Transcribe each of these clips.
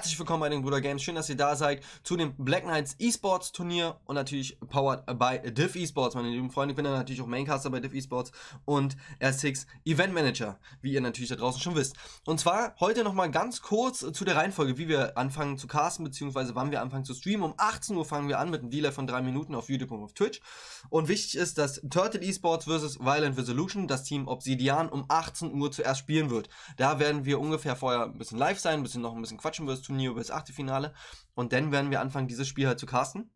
Herzlich willkommen bei den Bruder Games. Schön, dass ihr da seid zu dem Black Knights Esports Turnier und natürlich powered by Div Esports, meine lieben Freunde. Ich bin dann natürlich auch Maincaster bei Div Esports und R6 Event Manager, wie ihr natürlich da draußen schon wisst. Und zwar heute nochmal ganz kurz zu der Reihenfolge, wie wir anfangen zu casten, beziehungsweise wann wir anfangen zu streamen. Um 18 Uhr fangen wir an mit einem Dealer von 3 Minuten auf YouTube und auf Twitch. Und wichtig ist, dass Turtle Esports vs. Violent Resolution, das Team Obsidian, um 18 Uhr zuerst spielen wird. Da werden wir ungefähr vorher ein bisschen live sein, ein bisschen noch ein bisschen quatschen wirst, Turnier über das Achtelfinale. Und dann werden wir anfangen, dieses Spiel halt zu casten.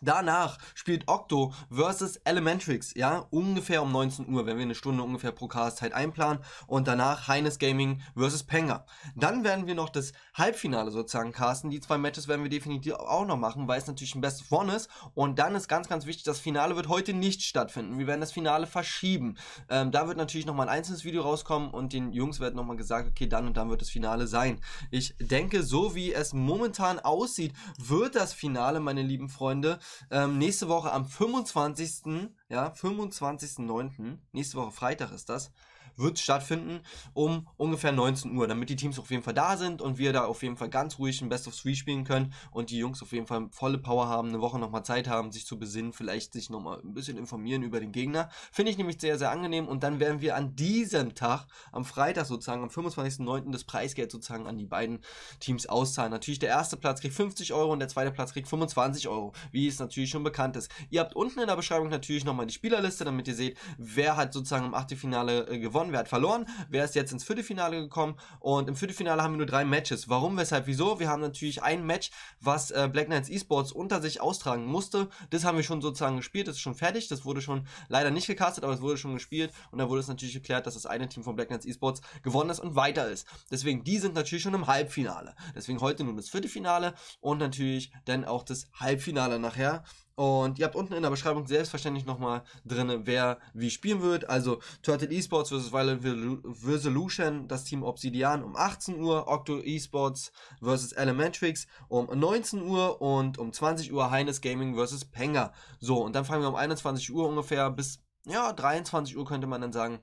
Danach spielt Octo versus Elementrix, ja, ungefähr um 19 Uhr, wenn wir eine Stunde ungefähr pro Cast-Zeit einplanen. Und danach Heines Gaming versus Penga. Dann werden wir noch das Halbfinale sozusagen casten. Die zwei Matches werden wir definitiv auch noch machen, weil es natürlich ein Best of One ist. Und dann ist ganz, ganz wichtig, das Finale wird heute nicht stattfinden. Wir werden das Finale verschieben. Ähm, da wird natürlich nochmal ein einzelnes Video rauskommen und den Jungs wird nochmal gesagt, okay, dann und dann wird das Finale sein. Ich denke, so wie es momentan aussieht, wird das Finale, meine lieben Freunde, ähm, nächste Woche am 25. Ja, 25.09. Nächste Woche Freitag ist das wird stattfinden um ungefähr 19 Uhr, damit die Teams auf jeden Fall da sind und wir da auf jeden Fall ganz ruhig ein Best of Three spielen können und die Jungs auf jeden Fall volle Power haben, eine Woche nochmal Zeit haben, sich zu besinnen, vielleicht sich nochmal ein bisschen informieren über den Gegner. Finde ich nämlich sehr, sehr angenehm und dann werden wir an diesem Tag, am Freitag sozusagen, am 25.09. das Preisgeld sozusagen an die beiden Teams auszahlen. Natürlich der erste Platz kriegt 50 Euro und der zweite Platz kriegt 25 Euro, wie es natürlich schon bekannt ist. Ihr habt unten in der Beschreibung natürlich nochmal die Spielerliste, damit ihr seht, wer hat sozusagen im Achtelfinale äh, gewonnen gewonnen, wer hat verloren, wer ist jetzt ins Viertelfinale gekommen und im Viertelfinale haben wir nur drei Matches. Warum, weshalb, wieso? Wir haben natürlich ein Match, was äh, Black Knights Esports unter sich austragen musste. Das haben wir schon sozusagen gespielt, das ist schon fertig, das wurde schon leider nicht gecastet, aber es wurde schon gespielt und da wurde es natürlich geklärt, dass das eine Team von Black Knights Esports gewonnen ist und weiter ist. Deswegen, die sind natürlich schon im Halbfinale. Deswegen heute nun das Viertelfinale und natürlich dann auch das Halbfinale nachher. Und ihr habt unten in der Beschreibung selbstverständlich nochmal drin, wer wie spielen wird. Also Turtle Esports vs. Violent Resolution, das Team Obsidian um 18 Uhr, Octo Esports vs. Elementrix um 19 Uhr und um 20 Uhr Heines Gaming vs. Penga. So, und dann fangen wir um 21 Uhr ungefähr bis, ja, 23 Uhr könnte man dann sagen,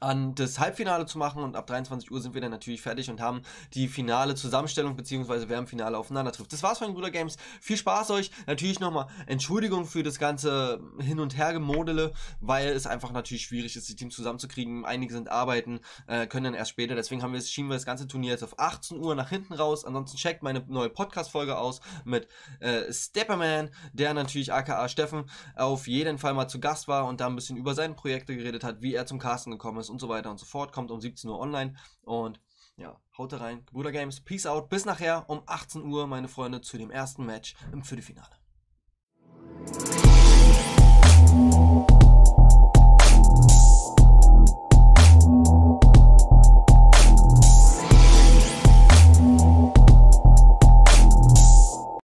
an das Halbfinale zu machen und ab 23 Uhr sind wir dann natürlich fertig und haben die finale Zusammenstellung beziehungsweise wer im Finale aufeinander trifft. Das war's von den Bruder Games. Viel Spaß euch. Natürlich nochmal Entschuldigung für das ganze Hin- und Hergemodele, weil es einfach natürlich schwierig ist, die Teams zusammenzukriegen. Einige sind arbeiten, äh, können dann erst später. Deswegen haben wir schieben wir das ganze Turnier jetzt auf 18 Uhr nach hinten raus. Ansonsten checkt meine neue Podcast-Folge aus mit äh, Stepperman, der natürlich aka Steffen auf jeden Fall mal zu Gast war und da ein bisschen über seine Projekte geredet hat, wie er zum Casten gekommen ist Service und so weiter und so fort. Kommt um 17 Uhr online und ja, haut rein. Bruder Games, peace out. Bis nachher um 18 Uhr, meine Freunde, zu dem ersten Match im Viertelfinale.